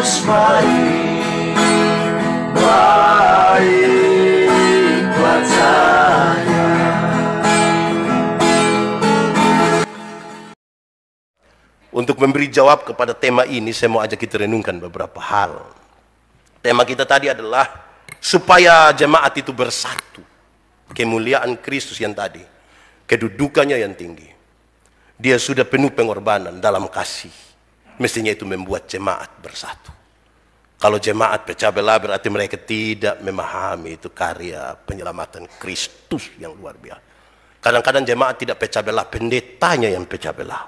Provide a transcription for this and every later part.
baik Baik Untuk memberi jawab kepada tema ini saya mau ajak kita renungkan beberapa hal Tema kita tadi adalah Supaya jemaat itu bersatu Kemuliaan Kristus yang tadi Kedudukannya yang tinggi Dia sudah penuh pengorbanan dalam kasih mestinya itu membuat jemaat bersatu. Kalau jemaat pecah belah berarti mereka tidak memahami itu karya penyelamatan Kristus yang luar biasa. Kadang-kadang jemaat tidak pecah belah, pendetanya yang pecah belah.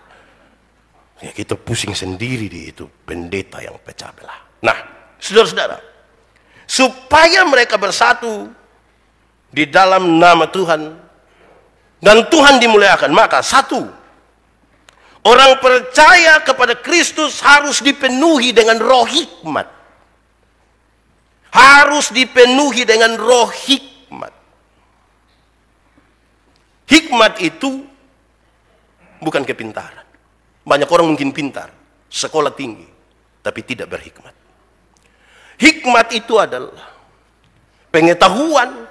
Ya, kita pusing sendiri di itu pendeta yang pecah belah. Nah, saudara-saudara, supaya mereka bersatu di dalam nama Tuhan dan Tuhan dimuliakan, maka satu, Orang percaya kepada Kristus harus dipenuhi dengan roh hikmat. Harus dipenuhi dengan roh hikmat. Hikmat itu bukan kepintaran. Banyak orang mungkin pintar, sekolah tinggi, tapi tidak berhikmat. Hikmat itu adalah pengetahuan,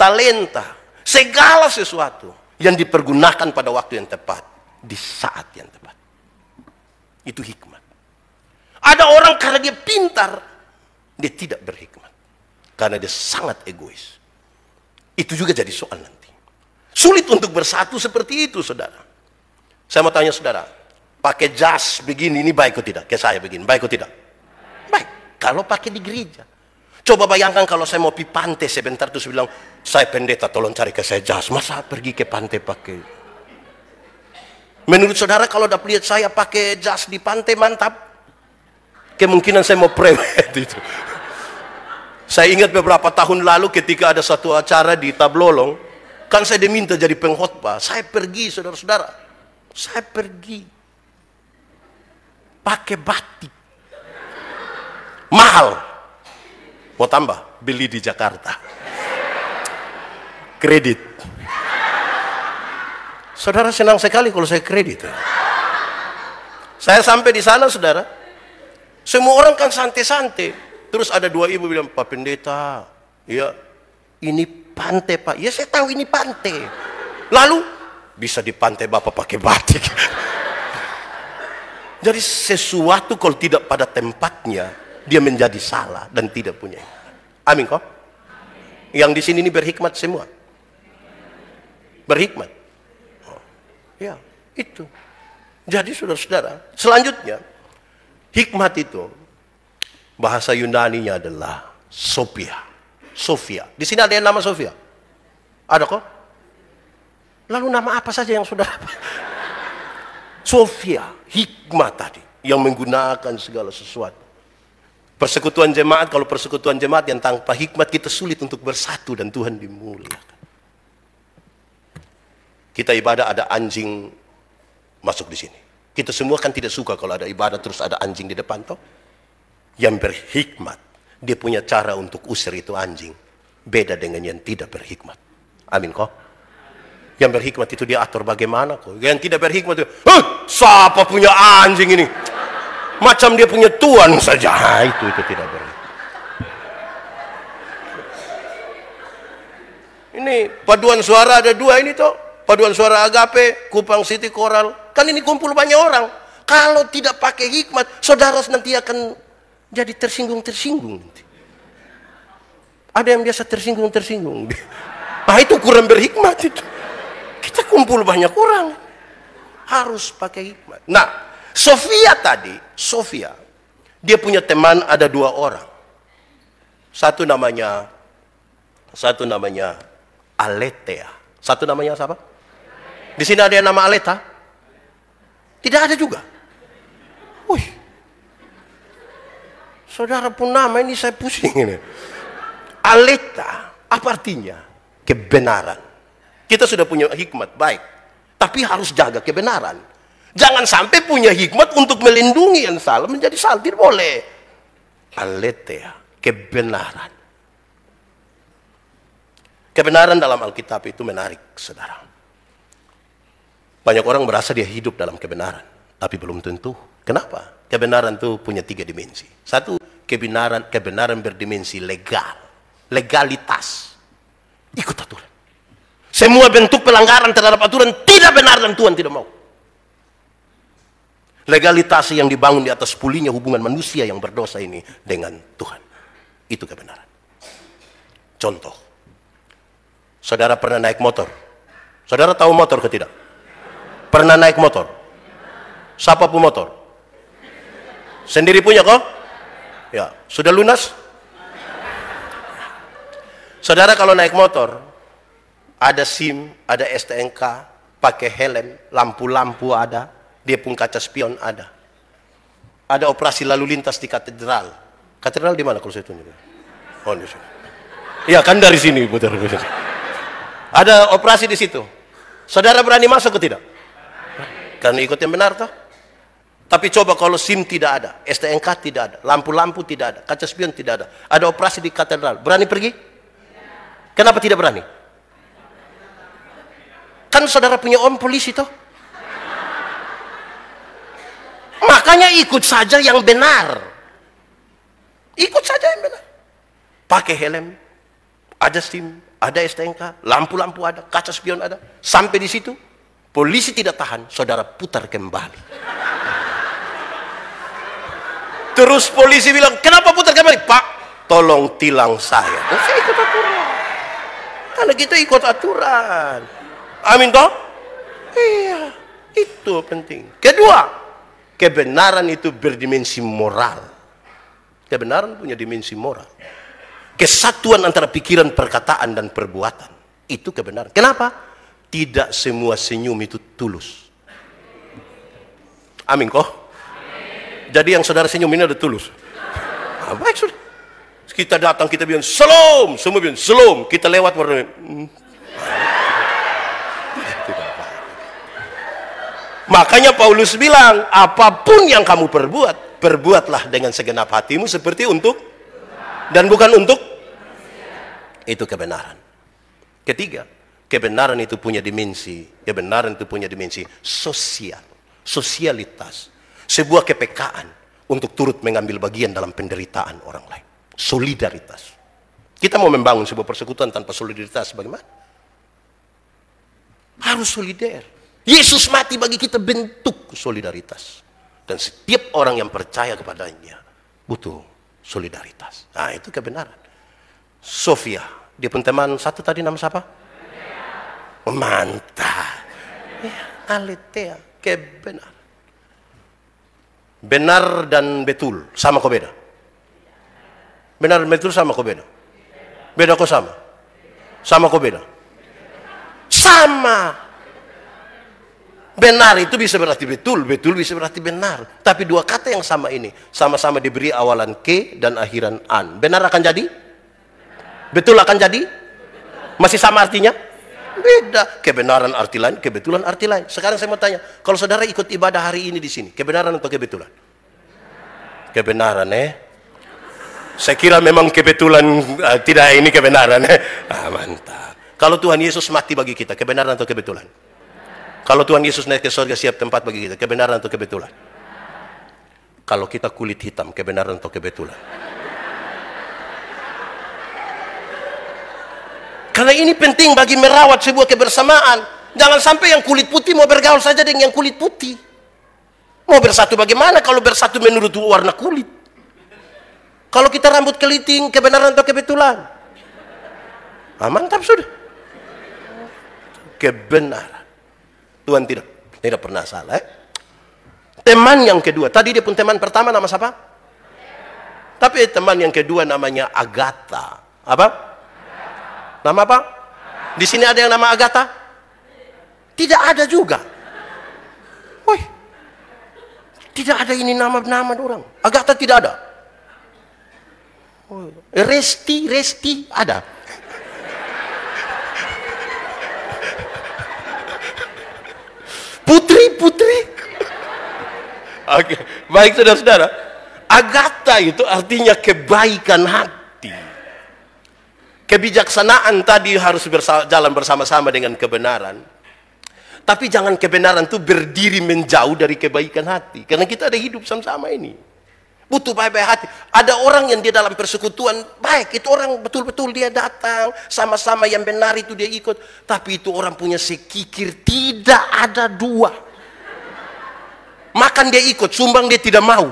talenta, segala sesuatu yang dipergunakan pada waktu yang tepat di saat yang tepat. Itu hikmat. Ada orang karena dia pintar, dia tidak berhikmat. Karena dia sangat egois. Itu juga jadi soal nanti. Sulit untuk bersatu seperti itu, saudara. Saya mau tanya saudara, pakai jas begini ini baik atau tidak? Kayak saya begini, baik atau tidak? Baik. Kalau pakai di gereja. Coba bayangkan kalau saya mau pi pantai sebentar terus bilang, saya pendeta tolong cari ke saya jas. Masa pergi ke pantai pakai Menurut saudara kalau dapat lihat saya pakai jas di pantai mantap, kemungkinan saya mau prewed itu. Saya ingat beberapa tahun lalu ketika ada satu acara di Tablolong, kan saya diminta jadi pengkhotbah. Saya pergi, saudara-saudara. Saya pergi. Pakai batik. Mahal. Mau tambah? Beli di Jakarta. Kredit. Saudara senang sekali kalau saya kredit. Saya sampai di sana, saudara. Semua orang kan santai-santai. Terus ada dua ibu bilang, Pak Pendeta, ya ini pantai Pak. Ya saya tahu ini pantai. Lalu, bisa di pantai Bapak pakai batik. Jadi sesuatu kalau tidak pada tempatnya, dia menjadi salah dan tidak punya. Amin kok? Yang di sini ini berhikmat semua. Berhikmat. Ya, itu. Jadi saudara-saudara, selanjutnya hikmat itu bahasa Yunani-nya adalah Sophia. Sophia. Di sini ada yang nama Sophia? Ada kok? Lalu nama apa saja yang sudah? Sophia, hikmat tadi yang menggunakan segala sesuatu. Persekutuan jemaat, kalau persekutuan jemaat yang tanpa hikmat kita sulit untuk bersatu dan Tuhan dimuliakan. Kita ibadah ada anjing masuk di sini. Kita semua kan tidak suka kalau ada ibadah terus ada anjing di depan toh. Yang berhikmat, dia punya cara untuk usir itu anjing. Beda dengan yang tidak berhikmat. Amin kok. Yang berhikmat itu dia atur bagaimana kok. Yang tidak berhikmat itu, huh, siapa punya anjing ini? Macam dia punya tuan saja. Itu itu tidak berhikmat. Ini paduan suara ada dua ini toh paduan suara agape, Kupang City Koral. Kan ini kumpul banyak orang. Kalau tidak pakai hikmat, saudara nanti akan jadi tersinggung-tersinggung. Ada yang biasa tersinggung-tersinggung. Nah itu kurang berhikmat itu. Kita kumpul banyak orang. Harus pakai hikmat. Nah, Sofia tadi, Sofia, dia punya teman ada dua orang. Satu namanya, satu namanya Aletea. Satu namanya siapa? Di sini ada yang nama Aleta? Tidak ada juga. Wih. Saudara pun nama ini saya pusing ini. Aleta, apa artinya? Kebenaran. Kita sudah punya hikmat, baik. Tapi harus jaga kebenaran. Jangan sampai punya hikmat untuk melindungi yang salah menjadi salah. Tidak boleh. Aletea, kebenaran. Kebenaran dalam Alkitab itu menarik, saudara. Banyak orang merasa dia hidup dalam kebenaran, tapi belum tentu. Kenapa? Kebenaran itu punya tiga dimensi. Satu, kebenaran kebenaran berdimensi legal, legalitas, ikut aturan. Semua bentuk pelanggaran terhadap aturan tidak benar dan Tuhan tidak mau. Legalitas yang dibangun di atas pulihnya hubungan manusia yang berdosa ini dengan Tuhan. Itu kebenaran. Contoh, saudara pernah naik motor. Saudara tahu motor ke tidak? Pernah naik motor? Siapa pun motor? Sendiri punya kok? Ya, sudah lunas? Saudara kalau naik motor, ada SIM, ada STNK, pakai helm, lampu-lampu ada, dia pun kaca spion ada. Ada operasi lalu lintas di katedral. Katedral di mana kalau saya tunjuk? Oh, di sini. Iya, kan dari sini putar. Ada operasi di situ. Saudara berani masuk ke tidak? karena ikut yang benar toh tapi coba kalau SIM tidak ada, STNK tidak ada, lampu-lampu tidak ada, kaca spion tidak ada, ada operasi di katedral, berani pergi? Kenapa tidak berani? Kan saudara punya om polisi toh? Makanya ikut saja yang benar. Ikut saja yang benar. Pakai helm, ada SIM, ada STNK, lampu-lampu ada, kaca spion ada, sampai di situ polisi tidak tahan, saudara putar kembali. Terus polisi bilang, kenapa putar kembali? Pak, tolong tilang saya. Dan saya ikut aturan. Kalau kita ikut aturan. Amin toh? Iya, itu penting. Kedua, kebenaran itu berdimensi moral. Kebenaran punya dimensi moral. Kesatuan antara pikiran, perkataan, dan perbuatan. Itu kebenaran. Kenapa? Tidak semua senyum itu tulus. Amin kok? Amin. Jadi yang saudara senyum ini ada tulus. Apa itu? Kita datang, kita bilang selom, semua bilang selom. Kita lewat warna. Hmm. Makanya Paulus bilang, apapun yang kamu perbuat, perbuatlah dengan segenap hatimu seperti untuk dan bukan untuk. Itu kebenaran. Ketiga, Kebenaran itu punya dimensi, kebenaran itu punya dimensi sosial, sosialitas, sebuah kepekaan untuk turut mengambil bagian dalam penderitaan orang lain. Solidaritas. Kita mau membangun sebuah persekutuan tanpa solidaritas bagaimana? Harus solider. Yesus mati bagi kita bentuk solidaritas. Dan setiap orang yang percaya kepadanya butuh solidaritas. Nah itu kebenaran. Sofia, dia pun teman satu tadi nama siapa? Mantap. Ya, alitea ya, kebenar. Benar dan betul sama kok beda? Benar dan betul sama kok beda? Beda kok sama? Sama kok beda? Sama. Benar itu bisa berarti betul, betul bisa berarti benar. Tapi dua kata yang sama ini, sama-sama diberi awalan ke dan akhiran an. Benar akan jadi? Betul akan jadi? Masih sama artinya? Beda. Kebenaran arti lain, kebetulan arti lain. Sekarang saya mau tanya, kalau saudara ikut ibadah hari ini di sini, kebenaran atau kebetulan? Kebenaran eh. Saya kira memang kebetulan uh, tidak ini kebenaran. Eh? Ah, mantap. Kalau Tuhan Yesus mati bagi kita, kebenaran atau kebetulan? Kalau Tuhan Yesus naik ke surga siap tempat bagi kita, kebenaran atau kebetulan? Kalau kita kulit hitam, kebenaran atau kebetulan? ini penting bagi merawat sebuah kebersamaan. Jangan sampai yang kulit putih mau bergaul saja dengan yang kulit putih. Mau bersatu bagaimana kalau bersatu menurut warna kulit? Kalau kita rambut keliting, kebenaran atau kebetulan? Ah, mantap sudah. Kebenaran. Tuhan tidak tidak pernah salah. Eh? Teman yang kedua, tadi dia pun teman pertama nama siapa? Tapi teman yang kedua namanya Agatha. Apa? Nama apa? Di sini ada yang nama Agatha? Tidak ada juga. Woi. Tidak ada ini nama-nama orang. Agatha tidak ada. Woy. Resti, Resti ada. Putri, Putri. Oke, okay. baik saudara-saudara. Agatha itu artinya kebaikan hati kebijaksanaan tadi harus berjalan bersama-sama dengan kebenaran. Tapi jangan kebenaran itu berdiri menjauh dari kebaikan hati. Karena kita ada hidup sama-sama ini. Butuh baik-baik hati. Ada orang yang dia dalam persekutuan baik. Itu orang betul-betul dia datang. Sama-sama yang benar itu dia ikut. Tapi itu orang punya sekikir. Tidak ada dua. Makan dia ikut. Sumbang dia tidak mau.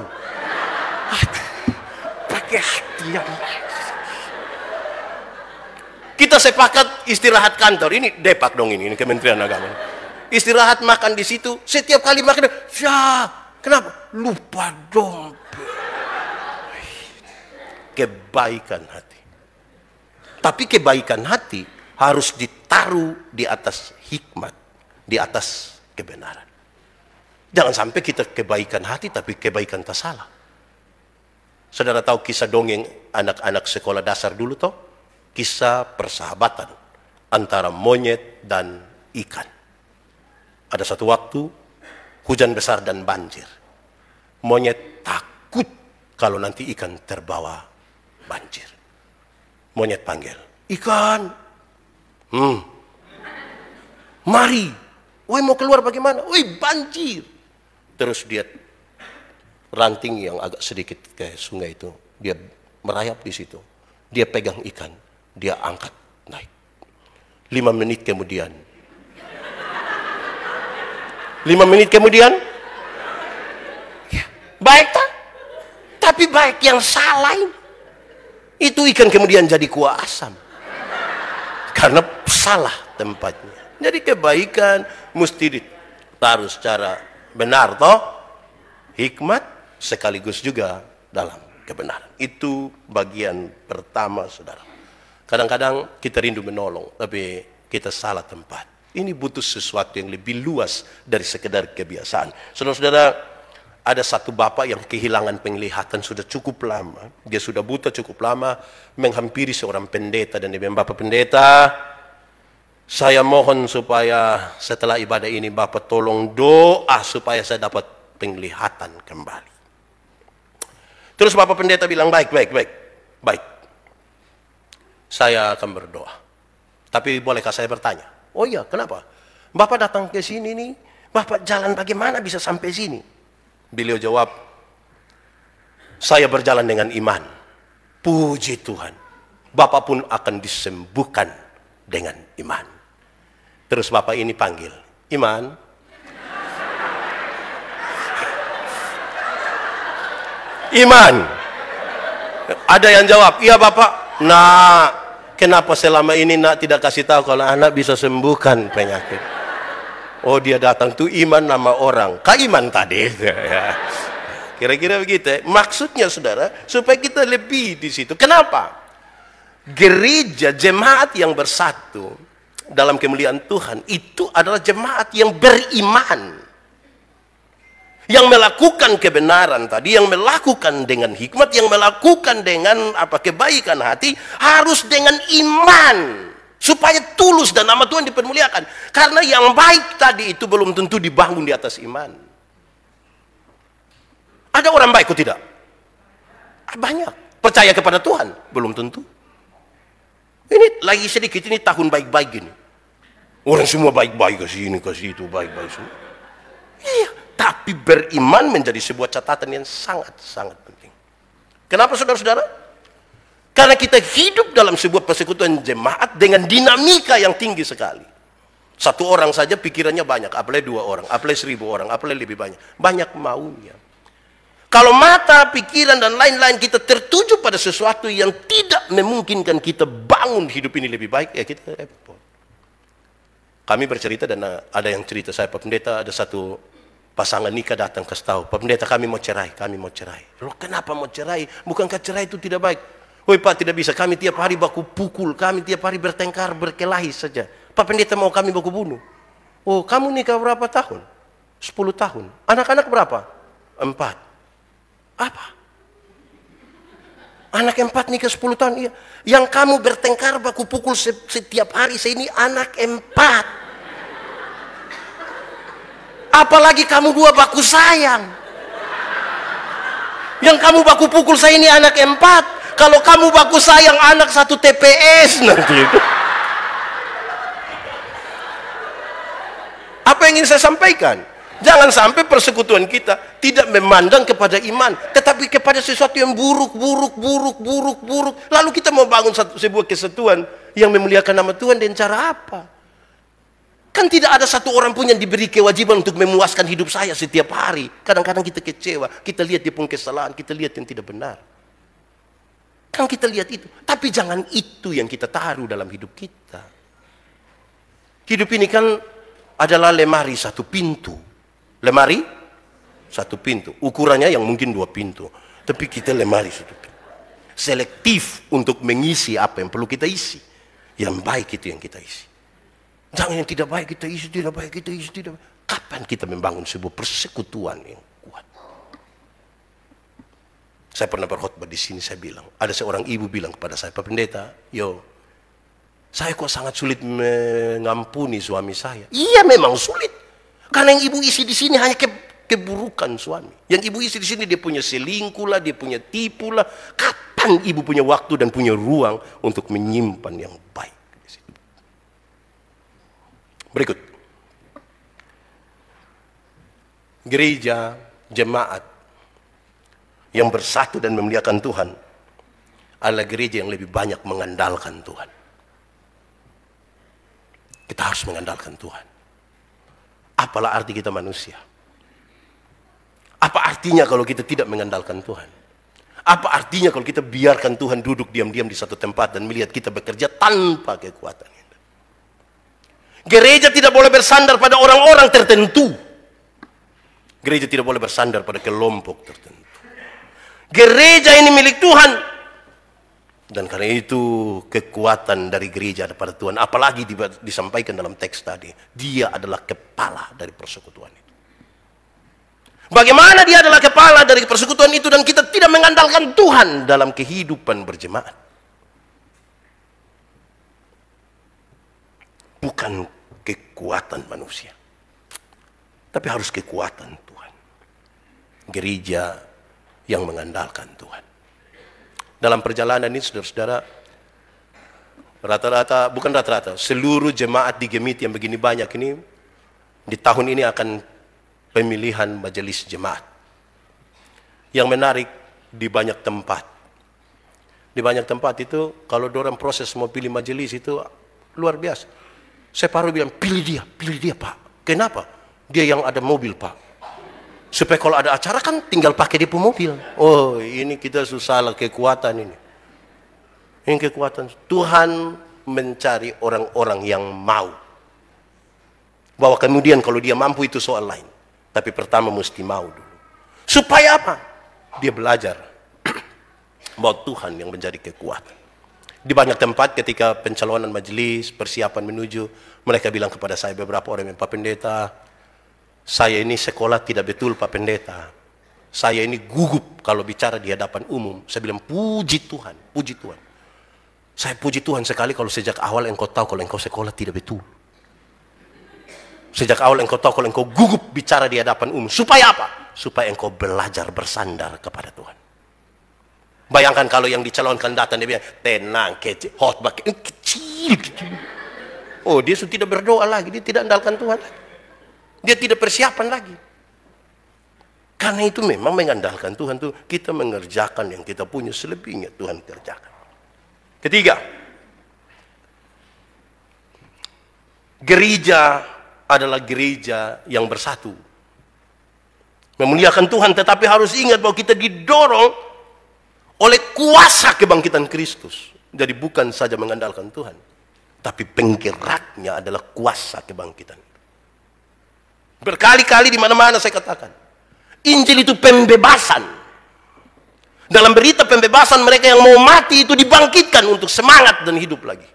Pakai hati yang baik. Kita sepakat istirahat kantor. Ini depak dong ini, ini Kementerian Agama. Istirahat makan di situ. Setiap kali makan, ya kenapa? Lupa dong. Kebaikan hati. Tapi kebaikan hati harus ditaruh di atas hikmat, di atas kebenaran. Jangan sampai kita kebaikan hati tapi kebaikan tak salah. Saudara tahu kisah dongeng anak-anak sekolah dasar dulu toh? kisah persahabatan antara monyet dan ikan. Ada satu waktu hujan besar dan banjir. Monyet takut kalau nanti ikan terbawa banjir. Monyet panggil, ikan. Hmm. Mari. Woi mau keluar bagaimana? Woi banjir. Terus dia ranting yang agak sedikit kayak sungai itu. Dia merayap di situ. Dia pegang ikan dia angkat naik. Lima menit kemudian. Lima menit kemudian. Ya. Baik tak? Tapi baik yang salah ini. Itu ikan kemudian jadi kuah asam. Karena salah tempatnya. Jadi kebaikan mesti ditaruh secara benar toh. Hikmat sekaligus juga dalam kebenaran. Itu bagian pertama saudara. Kadang-kadang kita rindu menolong, tapi kita salah tempat. Ini butuh sesuatu yang lebih luas dari sekedar kebiasaan. Saudara-saudara, ada satu bapak yang kehilangan penglihatan sudah cukup lama. Dia sudah buta cukup lama, menghampiri seorang pendeta dan dia bilang, Bapak pendeta, saya mohon supaya setelah ibadah ini Bapak tolong doa supaya saya dapat penglihatan kembali. Terus Bapak pendeta bilang, baik, baik, baik, baik saya akan berdoa. Tapi bolehkah saya bertanya? Oh iya, kenapa? Bapak datang ke sini nih, Bapak jalan bagaimana bisa sampai sini? Beliau jawab, saya berjalan dengan iman. Puji Tuhan. Bapak pun akan disembuhkan dengan iman. Terus Bapak ini panggil, Iman, Iman. Ada yang jawab, iya Bapak. Nah, Kenapa selama ini nak tidak kasih tahu kalau anak bisa sembuhkan penyakit? Oh dia datang tuh iman nama orang. Kak iman tadi. Kira-kira begitu. Ya. Maksudnya saudara, supaya kita lebih di situ. Kenapa? Gereja jemaat yang bersatu dalam kemuliaan Tuhan itu adalah jemaat yang beriman yang melakukan kebenaran tadi, yang melakukan dengan hikmat, yang melakukan dengan apa kebaikan hati, harus dengan iman supaya tulus dan nama Tuhan dipermuliakan. Karena yang baik tadi itu belum tentu dibangun di atas iman. Ada orang baik atau tidak? Banyak. Percaya kepada Tuhan? Belum tentu. Ini lagi sedikit ini tahun baik-baik ini. Orang semua baik-baik ke sini ke situ, baik-baik semua. Iya, tapi beriman menjadi sebuah catatan yang sangat-sangat penting. Kenapa saudara-saudara? Karena kita hidup dalam sebuah persekutuan jemaat dengan dinamika yang tinggi sekali. Satu orang saja pikirannya banyak, apalagi dua orang, apalagi seribu orang, apalagi lebih banyak. Banyak maunya. Kalau mata, pikiran, dan lain-lain kita tertuju pada sesuatu yang tidak memungkinkan kita bangun hidup ini lebih baik, ya kita repot. Kami bercerita dan ada yang cerita saya, Pak Pendeta, ada satu pasangan nikah datang ke tahu, Pak Pendeta kami mau cerai, kami mau cerai. Lo kenapa mau cerai? Bukankah cerai itu tidak baik? Woi Pak tidak bisa, kami tiap hari baku pukul, kami tiap hari bertengkar, berkelahi saja. Pak Pendeta mau kami baku bunuh. Oh kamu nikah berapa tahun? 10 tahun. Anak-anak berapa? Empat. Apa? Anak empat nikah 10 tahun, iya. Yang kamu bertengkar baku pukul setiap hari, saya ini anak empat. Apalagi kamu dua baku sayang. Yang kamu baku pukul saya ini anak empat. Kalau kamu baku sayang anak satu TPS nanti gitu. Apa yang ingin saya sampaikan? Jangan sampai persekutuan kita tidak memandang kepada iman, tetapi kepada sesuatu yang buruk, buruk, buruk, buruk, buruk. Lalu kita mau bangun satu, sebuah kesatuan yang memuliakan nama Tuhan dengan cara apa? Kan tidak ada satu orang pun yang diberi kewajiban untuk memuaskan hidup saya setiap hari. Kadang-kadang kita kecewa, kita lihat dia pun kesalahan, kita lihat yang tidak benar. Kan kita lihat itu. Tapi jangan itu yang kita taruh dalam hidup kita. Hidup ini kan adalah lemari satu pintu. Lemari satu pintu. Ukurannya yang mungkin dua pintu. Tapi kita lemari satu pintu. Selektif untuk mengisi apa yang perlu kita isi. Yang baik itu yang kita isi. Jangan yang tidak baik kita isi, tidak baik kita isi, tidak baik. Kapan kita membangun sebuah persekutuan yang kuat? Saya pernah berkhotbah di sini, saya bilang, ada seorang ibu bilang kepada saya, Pak Pendeta, yo, saya kok sangat sulit mengampuni suami saya. Iya memang sulit. Karena yang ibu isi di sini hanya ke, keburukan suami. Yang ibu isi di sini dia punya selingkuh lah, dia punya tipu lah. Kapan ibu punya waktu dan punya ruang untuk menyimpan yang baik? gereja, jemaat yang bersatu dan memuliakan Tuhan adalah gereja yang lebih banyak mengandalkan Tuhan. Kita harus mengandalkan Tuhan. Apalah arti kita manusia? Apa artinya kalau kita tidak mengandalkan Tuhan? Apa artinya kalau kita biarkan Tuhan duduk diam-diam di satu tempat dan melihat kita bekerja tanpa kekuatan? Gereja tidak boleh bersandar pada orang-orang tertentu. Gereja tidak boleh bersandar pada kelompok tertentu. Gereja ini milik Tuhan. Dan karena itu kekuatan dari gereja ada pada Tuhan. Apalagi disampaikan dalam teks tadi. Dia adalah kepala dari persekutuan itu. Bagaimana dia adalah kepala dari persekutuan itu dan kita tidak mengandalkan Tuhan dalam kehidupan berjemaat. Bukan kekuatan manusia. Tapi harus kekuatan Tuhan gereja yang mengandalkan Tuhan. Dalam perjalanan ini saudara-saudara, rata-rata, bukan rata-rata, seluruh jemaat di Gemit yang begini banyak ini, di tahun ini akan pemilihan majelis jemaat. Yang menarik, di banyak tempat. Di banyak tempat itu, kalau dorong proses mau pilih majelis itu luar biasa. Saya paruh bilang, pilih dia, pilih dia Pak. Kenapa? Dia yang ada mobil Pak supaya kalau ada acara kan tinggal pakai di mobil oh ini kita susah lah kekuatan ini ini kekuatan Tuhan mencari orang-orang yang mau bahwa kemudian kalau dia mampu itu soal lain tapi pertama mesti mau dulu supaya apa? dia belajar bahwa Tuhan yang menjadi kekuatan di banyak tempat ketika pencalonan majelis, persiapan menuju, mereka bilang kepada saya beberapa orang yang Pak Pendeta, saya ini sekolah tidak betul Pak Pendeta. Saya ini gugup kalau bicara di hadapan umum. Saya bilang puji Tuhan, puji Tuhan. Saya puji Tuhan sekali kalau sejak awal engkau tahu kalau engkau sekolah tidak betul. Sejak awal engkau tahu kalau engkau gugup bicara di hadapan umum. Supaya apa? Supaya engkau belajar bersandar kepada Tuhan. Bayangkan kalau yang dicalonkan datang dia bilang, tenang kecil, hot, kecil, kecil. Oh dia sudah tidak berdoa lagi, dia tidak andalkan Tuhan lagi. Dia tidak persiapan lagi. Karena itu memang mengandalkan Tuhan tuh kita mengerjakan yang kita punya selebihnya Tuhan kerjakan. Ketiga, gereja adalah gereja yang bersatu. Memuliakan Tuhan tetapi harus ingat bahwa kita didorong oleh kuasa kebangkitan Kristus. Jadi bukan saja mengandalkan Tuhan, tapi penggeraknya adalah kuasa kebangkitan. Berkali-kali di mana-mana saya katakan. Injil itu pembebasan. Dalam berita pembebasan mereka yang mau mati itu dibangkitkan untuk semangat dan hidup lagi.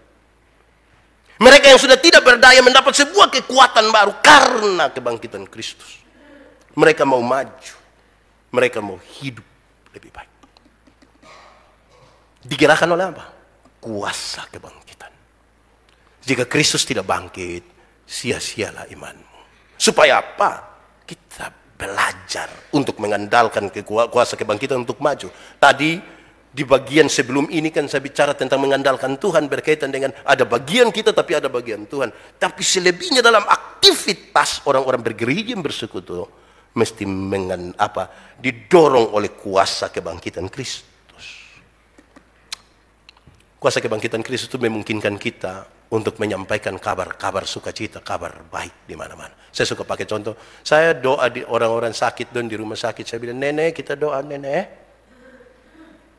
Mereka yang sudah tidak berdaya mendapat sebuah kekuatan baru karena kebangkitan Kristus. Mereka mau maju. Mereka mau hidup lebih baik. Digerakkan oleh apa? Kuasa kebangkitan. Jika Kristus tidak bangkit, sia-sialah imanmu. Supaya apa? Kita belajar untuk mengandalkan kuasa kebangkitan untuk maju. Tadi di bagian sebelum ini kan saya bicara tentang mengandalkan Tuhan berkaitan dengan ada bagian kita tapi ada bagian Tuhan. Tapi selebihnya dalam aktivitas orang-orang bergereja bersekutu mesti mengen, apa didorong oleh kuasa kebangkitan Kristus. Kuasa kebangkitan Kristus itu memungkinkan kita untuk menyampaikan kabar-kabar sukacita, kabar baik di mana-mana. Saya suka pakai contoh, saya doa di orang-orang sakit dan di rumah sakit, saya bilang, nenek kita doa nenek. Eh.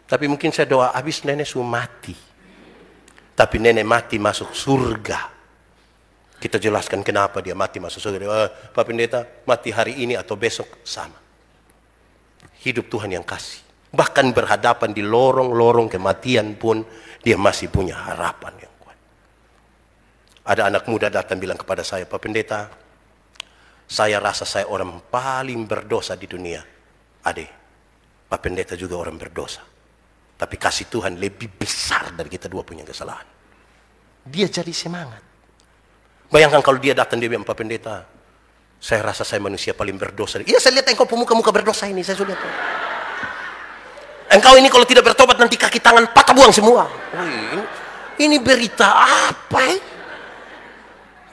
Tapi mungkin saya doa habis nenek sudah mati. Tapi nenek mati masuk surga. Kita jelaskan kenapa dia mati masuk surga. Oh, Pak Pendeta, mati hari ini atau besok sama. Hidup Tuhan yang kasih. Bahkan berhadapan di lorong-lorong kematian pun dia masih punya harapan yang ada anak muda datang bilang kepada saya, Pak Pendeta, saya rasa saya orang paling berdosa di dunia. Ade, Pak Pendeta juga orang berdosa. Tapi kasih Tuhan lebih besar dari kita dua punya kesalahan. Dia jadi semangat. Bayangkan kalau dia datang dia bilang, Pak Pendeta, saya rasa saya manusia paling berdosa. Iya saya lihat engkau pemuka-muka berdosa ini, saya sudah tahu. Engkau ini kalau tidak bertobat nanti kaki tangan patah buang semua. ini, berita apa? ini?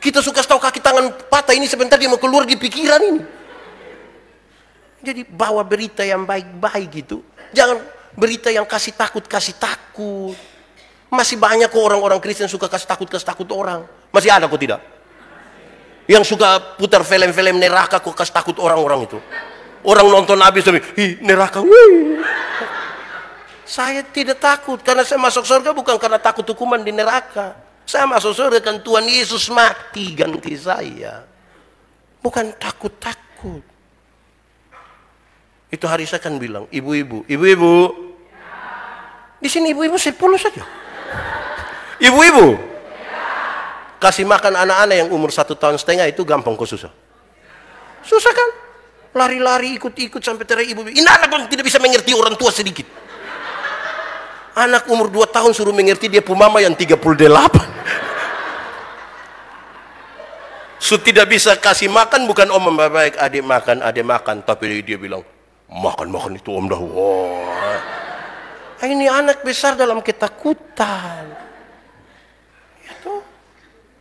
Kita suka tahu kaki tangan patah ini sebentar dia mau keluar di pikiran ini. Jadi bawa berita yang baik-baik gitu. Jangan berita yang kasih takut, kasih takut. Masih banyak kok orang-orang Kristen suka kasih takut, kasih takut orang. Masih ada kok tidak? Yang suka putar film-film neraka kok kasih takut orang-orang itu. Orang nonton habis tapi, hi neraka, wih. Saya tidak takut karena saya masuk surga bukan karena takut hukuman di neraka. Sama sesuai kan Tuhan Yesus mati ganti saya. Bukan takut-takut. Itu hari saya kan bilang, ibu-ibu, ibu-ibu. Di sini ibu-ibu sepuluh saja. Ibu-ibu. Kasih makan anak-anak yang umur satu tahun setengah itu gampang kok susah. Susah kan? Lari-lari ikut-ikut sampai terakhir ibu. Ini anak pun tidak bisa mengerti orang tua sedikit. Anak umur dua tahun suruh mengerti dia pun mama yang 38. su tidak bisa kasih makan bukan om membaik adik makan, adik makan. Tapi dia bilang, makan-makan itu om dah. Wah. Ini anak besar dalam ketakutan. Itu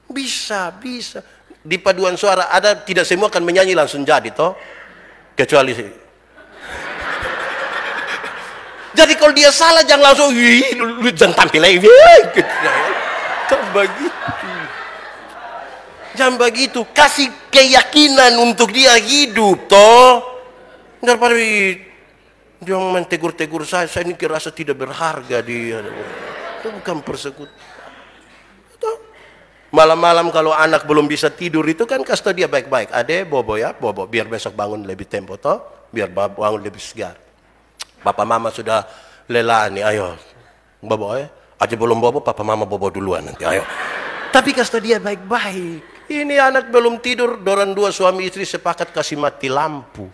bisa, bisa. Di paduan suara ada tidak semua akan menyanyi langsung jadi toh. Kecuali jadi kalau dia salah jangan langsung, lu jangan tampil lagi. begitu. Jangan begitu. Kasih keyakinan untuk dia hidup, toh. Daripada dia mentegur-tegur saya, saya ini kerasa tidak berharga dia. Itu bukan persekutuan. Malam-malam kalau anak belum bisa tidur itu kan kasih dia baik-baik. Ade, bobo ya, bobo. Biar besok bangun lebih tempo, toh. Biar bangun lebih segar. Papa mama sudah lelah nih, ayo. Bobo ya. Aja belum bobo, papa mama bobo duluan nanti, ayo. Tapi kasih dia baik-baik. Ini anak belum tidur, doran dua suami istri sepakat kasih mati lampu.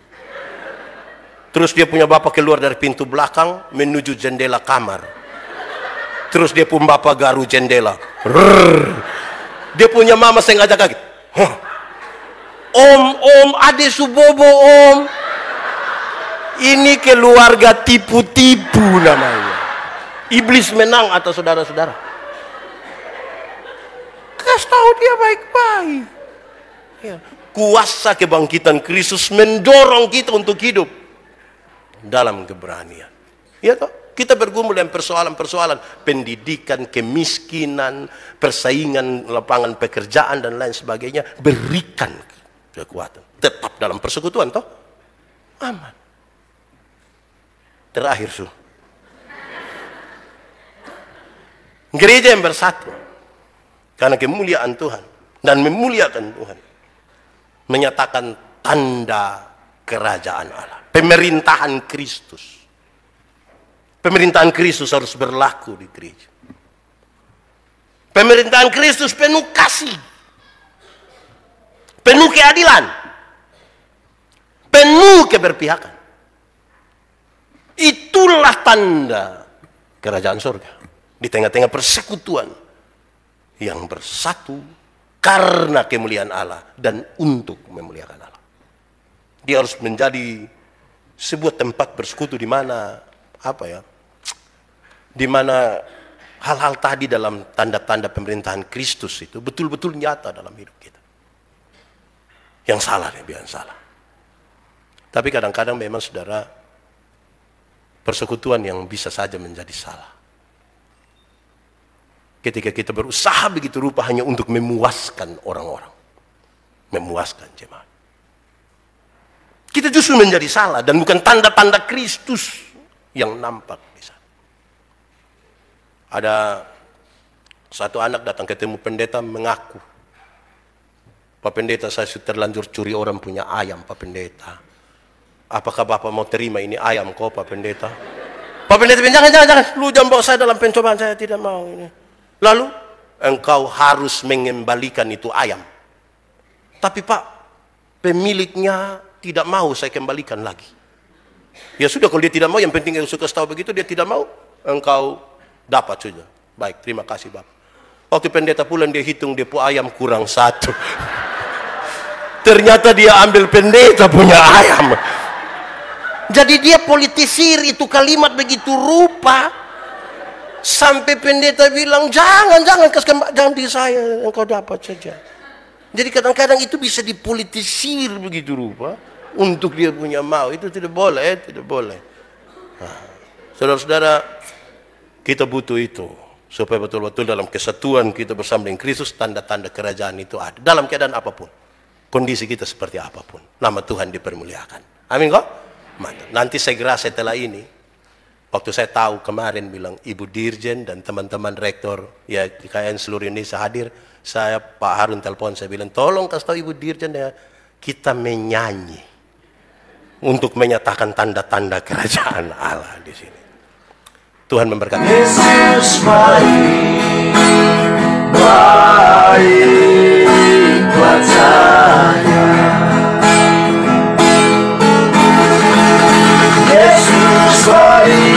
Terus dia punya bapak keluar dari pintu belakang menuju jendela kamar. Terus dia pun bapak garu jendela. Rrr. Dia punya mama sengaja kaget. Huh. Om, om, adik subobo om. Ini keluarga tipu-tipu namanya. Iblis menang atau saudara-saudara kasih tahu dia baik-baik. Ya. Kuasa kebangkitan Kristus mendorong kita untuk hidup dalam keberanian. Ya toh? Kita bergumul dengan persoalan-persoalan pendidikan, kemiskinan, persaingan lapangan pekerjaan dan lain sebagainya. Berikan kekuatan. Tetap dalam persekutuan toh. Aman. Terakhir, Su. Gereja yang bersatu karena kemuliaan Tuhan dan memuliakan Tuhan menyatakan tanda kerajaan Allah, pemerintahan Kristus. Pemerintahan Kristus harus berlaku di gereja. Pemerintahan Kristus penuh kasih, penuh keadilan, penuh keberpihakan. Itulah tanda kerajaan surga di tengah-tengah persekutuan yang bersatu karena kemuliaan Allah dan untuk memuliakan Allah. Dia harus menjadi sebuah tempat bersekutu di mana apa ya? Di mana hal-hal tadi dalam tanda-tanda pemerintahan Kristus itu betul-betul nyata dalam hidup kita. Yang salah ya, biar salah. Tapi kadang-kadang memang saudara persekutuan yang bisa saja menjadi salah ketika kita berusaha begitu rupa hanya untuk memuaskan orang-orang. Memuaskan jemaat. Kita justru menjadi salah dan bukan tanda-tanda Kristus yang nampak di sana. Ada satu anak datang ketemu pendeta mengaku, Pak Pendeta saya sudah terlanjur curi orang punya ayam Pak Pendeta. Apakah Bapak mau terima ini ayam kok Pak Pendeta? Pak Pendeta jangan, jangan, jangan. Lu jangan bawa saya dalam pencobaan, saya tidak mau ini. Lalu engkau harus mengembalikan itu ayam. Tapi Pak, pemiliknya tidak mau saya kembalikan lagi. Ya sudah kalau dia tidak mau, yang penting yang suka tahu begitu dia tidak mau, engkau dapat saja. Baik, terima kasih Pak. Waktu pendeta pulang dia hitung dia ayam kurang satu. Ternyata dia ambil pendeta punya ayam. Jadi dia politisir itu kalimat begitu rupa Sampai pendeta bilang, jangan, jangan kasihkan di saya, engkau dapat saja. Jadi kadang-kadang itu bisa dipolitisir begitu rupa untuk dia punya mau. Itu tidak boleh, tidak boleh. Saudara-saudara, kita butuh itu supaya betul-betul dalam kesatuan kita bersama dengan Kristus tanda-tanda kerajaan itu ada dalam keadaan apapun kondisi kita seperti apapun nama Tuhan dipermuliakan amin kok mantap nanti segera setelah ini Waktu saya tahu kemarin bilang Ibu Dirjen dan teman-teman rektor ya IKN seluruh Indonesia hadir, saya Pak Harun telepon saya bilang tolong kasih tahu Ibu Dirjen ya kita menyanyi untuk menyatakan tanda-tanda kerajaan Allah di sini. Tuhan memberkati. baik, baik buat saya. Yesus baik